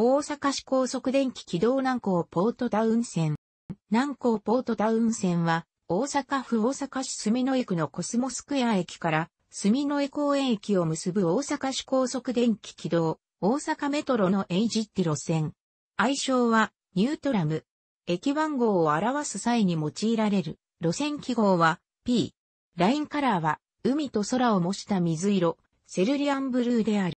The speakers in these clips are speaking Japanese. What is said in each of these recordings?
大阪市高速電気軌道南港ポートダウン線。南港ポートダウン線は、大阪府大阪市住之江区のコスモスクエア駅から住之江公園駅を結ぶ大阪市高速電気軌道、大阪メトロのエイジッティ路線。愛称はニュートラム。駅番号を表す際に用いられる路線記号は P。ラインカラーは海と空を模した水色、セルリアンブルーである。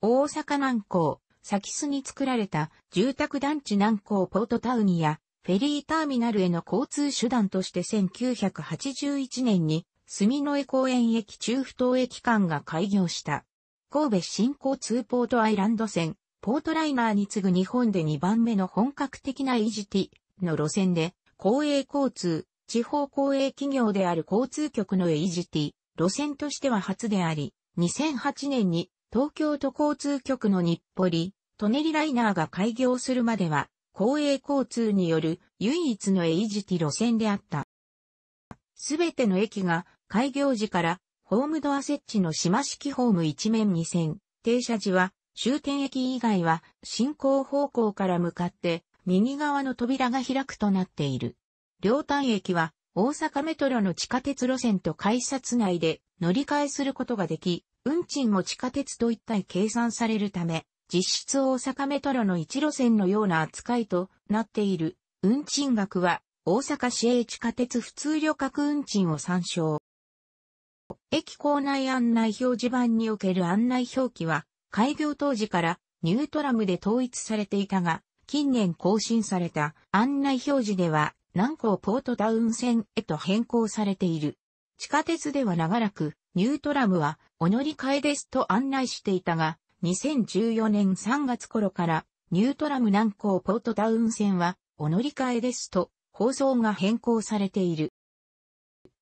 大阪南港、先須に作られた住宅団地南港ポートタウンやフェリーターミナルへの交通手段として1981年に住之江公園駅中不等駅間が開業した。神戸新交通ポートアイランド線、ポートライナーに次ぐ日本で2番目の本格的な EGT の路線で、公営交通、地方公営企業である交通局の EGT 路線としては初であり、2008年に東京都交通局の日暮里、トネリライナーが開業するまでは、公営交通による唯一のエイジティ路線であった。すべての駅が開業時からホームドア設置の島式ホーム一面二線、停車時は終点駅以外は進行方向から向かって右側の扉が開くとなっている。両端駅は大阪メトロの地下鉄路線と改札内で乗り換えすることができ、運賃も地下鉄と一体計算されるため、実質大阪メトロの一路線のような扱いとなっている運賃額は大阪市営地下鉄普通旅客運賃を参照。駅構内案内表示板における案内表記は開業当時からニュートラムで統一されていたが、近年更新された案内表示では南港ポートタウン線へと変更されている。地下鉄では長らくニュートラムは、お乗り換えですと案内していたが、2014年3月頃から、ニュートラム南港ポートタウン線は、お乗り換えですと、放送が変更されている。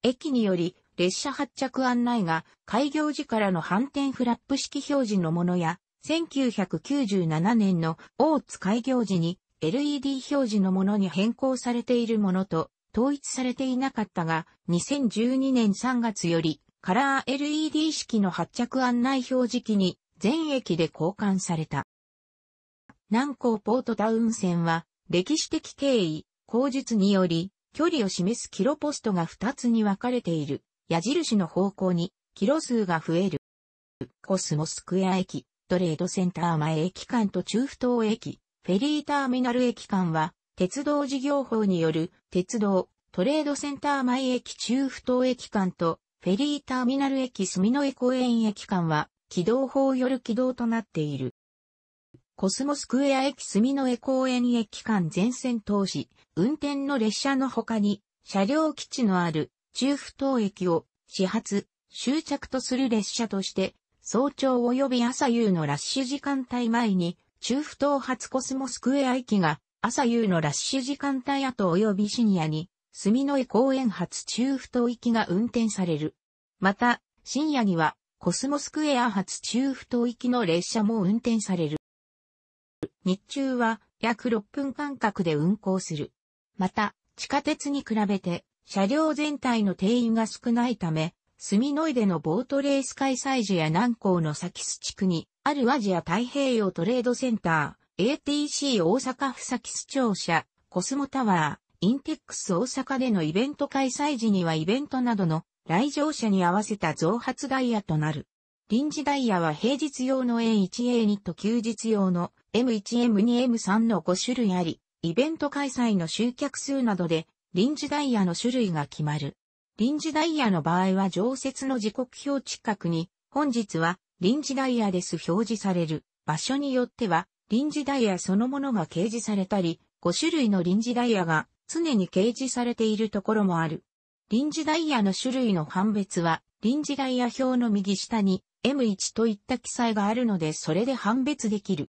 駅により、列車発着案内が開業時からの反転フラップ式表示のものや、1997年の大津開業時に LED 表示のものに変更されているものと統一されていなかったが、2012年3月よりカラー LED 式の発着案内表示機に全駅で交換された。南港ポートタウン線は歴史的経緯、口述により距離を示すキロポストが2つに分かれている矢印の方向にキロ数が増える。コスモスクエア駅、トレードセンター前駅間と中府東駅、フェリーターミナル駅間は鉄道事業法による鉄道、トレードセンター前駅中府東駅間とフェリーターミナル駅住之江公園駅間は、軌道法よる軌道となっている。コスモスクエア駅住之江公園駅間全線通し、運転の列車の他に、車両基地のある中府東駅を始発、終着とする列車として、早朝及び朝夕のラッシュ時間帯前に、中府東発コスモスクエア駅が朝夕のラッシュ時間帯後及び深夜に住之江公園発中島行きが運転される。また、深夜には、コスモスクエア発中島行きの列車も運転される。日中は、約6分間隔で運行する。また、地下鉄に比べて、車両全体の定員が少ないため、住之江でのボートレース開催時や南港のサキス地区に、あるアジア太平洋トレードセンター、ATC 大阪府サキス庁舎、コスモタワー、インテックス大阪でのイベント開催時にはイベントなどの来場者に合わせた増発ダイヤとなる。臨時ダイヤは平日用の A1A2 と休日用の M1M2M3 の5種類あり、イベント開催の集客数などで臨時ダイヤの種類が決まる。臨時ダイヤの場合は常設の時刻表近くに、本日は臨時ダイヤです表示される場所によっては臨時ダイヤそのものが掲示されたり、5種類の臨時ダイヤが常に掲示されているところもある。臨時ダイヤの種類の判別は、臨時ダイヤ表の右下に M1 といった記載があるのでそれで判別できる。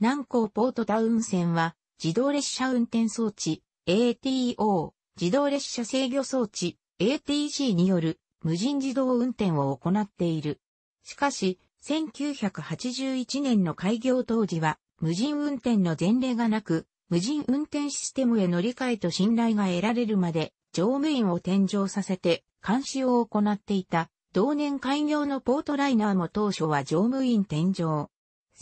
南港ポートタウン線は、自動列車運転装置 ATO、自動列車制御装置 ATC による無人自動運転を行っている。しかし、1981年の開業当時は無人運転の前例がなく、無人運転システムへの理解と信頼が得られるまで、乗務員を添乗させて監視を行っていた、同年開業のポートライナーも当初は乗務員転乗。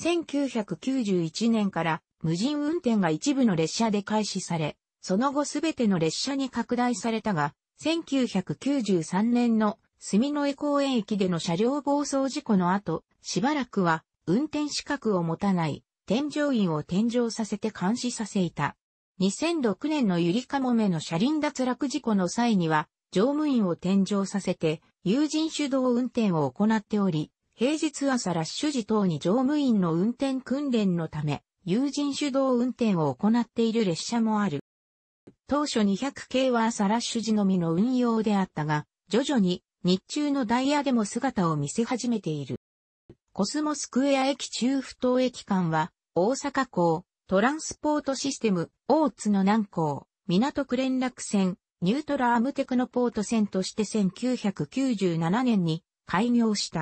1991年から無人運転が一部の列車で開始され、その後すべての列車に拡大されたが、1993年の住之江公園駅での車両暴走事故の後、しばらくは運転資格を持たない添乗員を添乗させて監視させいた。2006年のゆりかもめの車輪脱落事故の際には、乗務員を添乗させて、友人主導運転を行っており、平日朝ラッシュ時等に乗務員の運転訓練のため、友人主導運転を行っている列車もある。当初200系は朝ラッシュ時のみの運用であったが、徐々に日中のダイヤでも姿を見せ始めている。コスモスクエア駅中不等駅間は、大阪港、トランスポートシステム、大津の南港、港区連絡船、ニュートラームテクノポート船として1997年に開業した。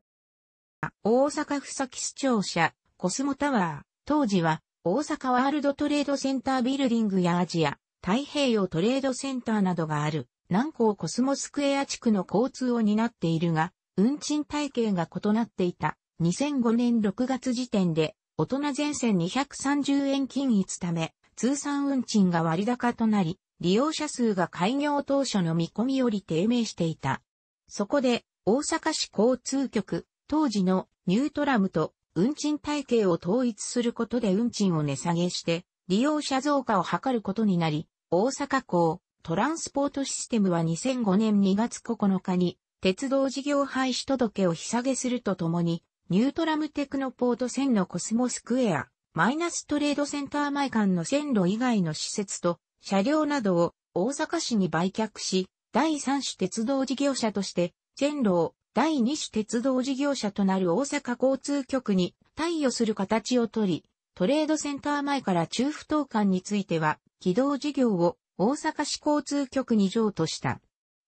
大阪府先市庁舎、コスモタワー、当時は大阪ワールドトレードセンタービルディングやアジア、太平洋トレードセンターなどがある南港コスモスクエア地区の交通を担っているが、運賃体系が異なっていた。2005年6月時点で大人全線230円均一ため、通算運賃が割高となり、利用者数が開業当初の見込みより低迷していた。そこで、大阪市交通局、当時のニュートラムと運賃体系を統一することで運賃を値下げして、利用者増加を図ることになり、大阪港トランスポートシステムは2005年2月9日に鉄道事業廃止届を被下げするとともに、ニュートラムテクノポート線のコスモスクエア、マイナストレードセンター前間の線路以外の施設と車両などを大阪市に売却し、第三種鉄道事業者として線路を第二種鉄道事業者となる大阪交通局に貸与する形をとり、トレードセンター前から中不等間については、軌道事業を大阪市交通局に譲渡した。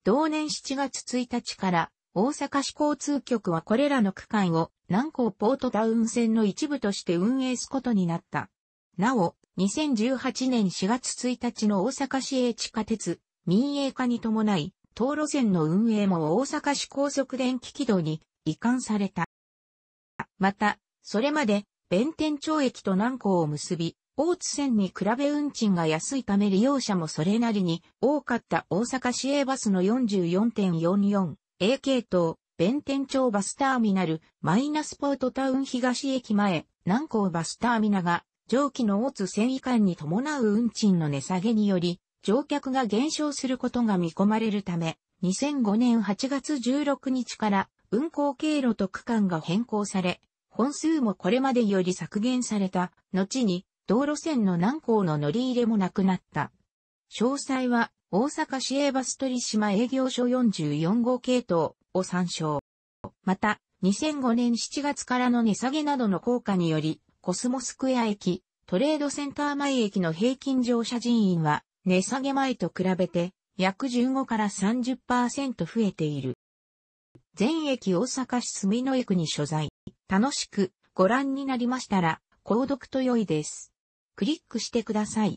同年7月1日から大阪市交通局はこれらの区間を南港ポートタウン線の一部として運営すことになった。なお、2018年4月1日の大阪市営地下鉄民営化に伴い、当路線の運営も大阪市高速電気軌道に移管された。また、それまで弁天町駅と南港を結び、大津線に比べ運賃が安いため利用者もそれなりに多かった大阪市営バスの44.44 A 系統、弁天町バスターミナル、マイナスポートタウン東駅前、南港バスターミナが、上記の大津線維管に伴う運賃の値下げにより、乗客が減少することが見込まれるため、2005年8月16日から運行経路と区間が変更され、本数もこれまでより削減された、後に道路線の南港の乗り入れもなくなった。詳細は大阪市営バス取島営業所44号系統を参照。また、2005年7月からの値下げなどの効果により、コスモスクエア駅、トレードセンター前駅の平均乗車人員は、値下げ前と比べて、約15から30%増えている。全駅大阪市住野駅に所在。楽しくご覧になりましたら、購読と良いです。クリックしてください。